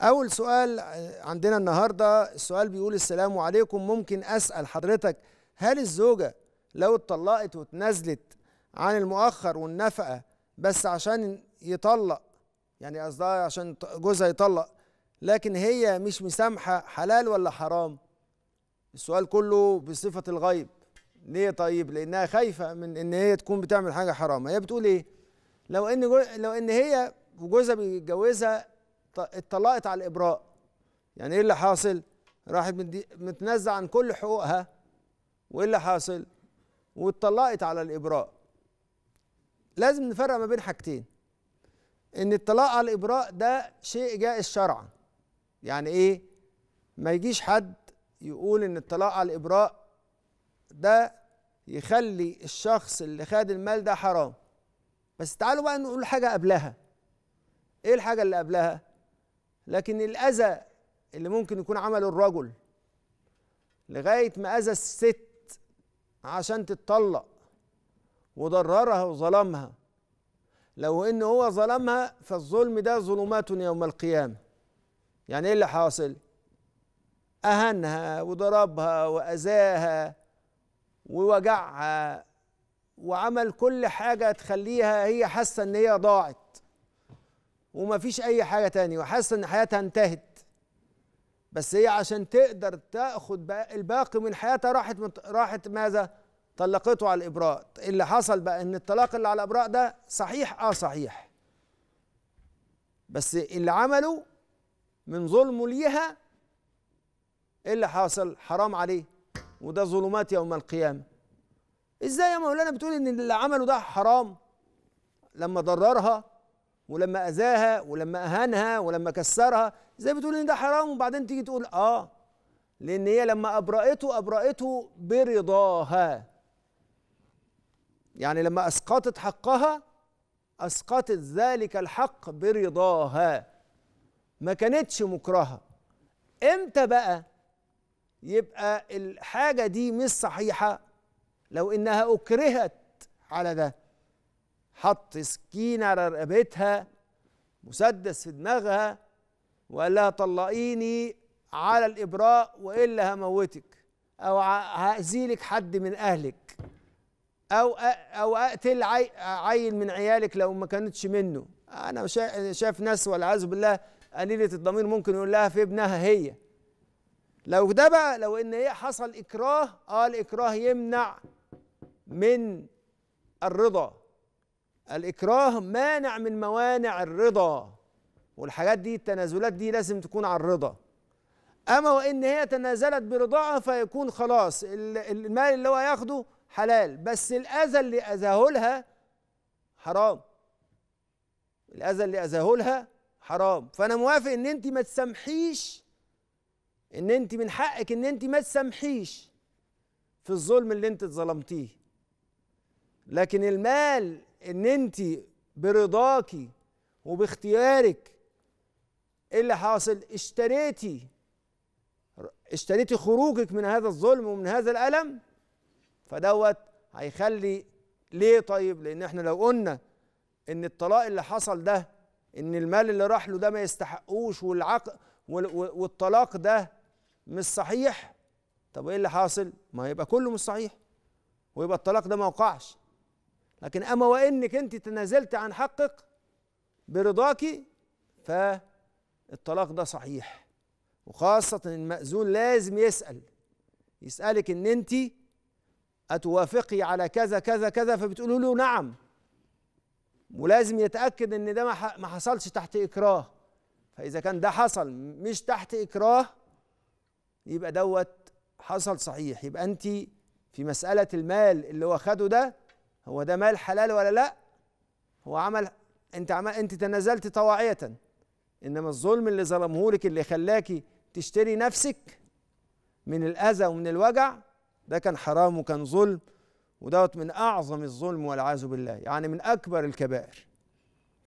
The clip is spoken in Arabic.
أول سؤال عندنا النهاردة السؤال بيقول السلام عليكم ممكن أسأل حضرتك هل الزوجة لو اتطلقت واتنازلت عن المؤخر والنفقة بس عشان يطلق يعني قصدها عشان جوزها يطلق لكن هي مش مسامحة حلال ولا حرام السؤال كله بصفة الغيب ليه طيب لأنها خايفة من إن هي تكون بتعمل حاجة حرام هي بتقول إيه لو إن لو إن هي وجوزها بيتجوزها اطلقت على الابراء يعني ايه اللي حاصل راحت متنزع عن كل حقوقها وايه اللي حاصل واتطلقت على الابراء لازم نفرق ما بين حاجتين ان الطلاق على الابراء ده شيء جائز شرعا يعني ايه ما يجيش حد يقول ان الطلاق على الابراء ده يخلي الشخص اللي خد المال ده حرام بس تعالوا بقى نقول حاجه قبلها ايه الحاجه اللي قبلها لكن الأذى اللي ممكن يكون عمله الرجل لغاية ما أذى الست عشان تتطلق وضررها وظلمها لو إن هو ظلمها فالظلم ده ظلمات يوم القيامة يعني إيه اللي حاصل؟ اهانها وضربها وأذاها ووجعها وعمل كل حاجة تخليها هي حاسة إن هي ضاعت وما فيش اي حاجه تاني وحاسه ان حياتها انتهت بس هي عشان تقدر تاخد الباقي من حياتها راحت راحت ماذا طلقته على الابراء اللي حصل بقى ان الطلاق اللي على الابراء ده صحيح اه صحيح بس اللي عمله من ظلمه ليها ايه اللي حاصل حرام عليه وده ظلمات يوم القيامه ازاي يا مولانا بتقول ان اللي عمله ده حرام لما ضررها ولما اذاها ولما اهانها ولما كسرها زي بتقول ان ده حرام وبعدين تيجي تقول اه لان هي لما ابرأته ابرأته برضاها يعني لما اسقطت حقها اسقطت ذلك الحق برضاها ما كانتش مكرهه امتى بقى يبقى الحاجه دي مش صحيحه لو انها اكرهت على ده حط سكين على رقبتها مسدس في دماغها وقال لها طلقيني على الإبراء وإلا هموتك أو هأذيلك حد من أهلك أو أو أقتل عيل من عيالك لو ما كانتش منه أنا شايف ناس والعياذ بالله قليلة الضمير ممكن يقول لها في ابنها هي لو ده بقى لو إن هي إيه حصل إكراه آه الإكراه يمنع من الرضا الإكراه مانع من موانع الرضا والحاجات دي التنازلات دي لازم تكون على الرضا أما وإن هي تنازلت برضاها فيكون خلاص المال اللي هو هياخده حلال بس الأذى اللي أذاه لها حرام الأذى اللي أذاه لها حرام فأنا موافق إن أنت ما تسامحيش إن أنت من حقك إن أنت ما تسامحيش في الظلم اللي أنت اتظلمتيه لكن المال ان انت برضاكي وباختيارك ايه اللي حاصل اشتريتي اشتريتي خروجك من هذا الظلم ومن هذا الالم فدوت هيخلي ليه طيب لان احنا لو قلنا ان الطلاق اللي حصل ده ان المال اللي راح له ده ما يستحقوش والعقد والطلاق ده مش صحيح طب ايه اللي حاصل ما يبقى كله مش صحيح ويبقى الطلاق ده ما وقعش لكن أما وإنك أنت تنازلت عن حقك برضاك فالطلاق ده صحيح وخاصة المأذون لازم يسأل يسألك إن أنت أتوافقي على كذا كذا كذا فبتقولي له نعم ولازم يتأكد إن ده ما حصلش تحت إكراه فإذا كان ده حصل مش تحت إكراه يبقى دوت حصل صحيح يبقى أنت في مسألة المال اللي هو خده ده هو ده مال حلال ولا لا هو عمل انت عمل انت تنازلت طواعية انما الظلم اللي ظلمه لك اللي خلاكي تشتري نفسك من الاذى ومن الوجع ده كان حرام وكان ظلم ودوت من اعظم الظلم والعياذ بالله يعني من اكبر الكبائر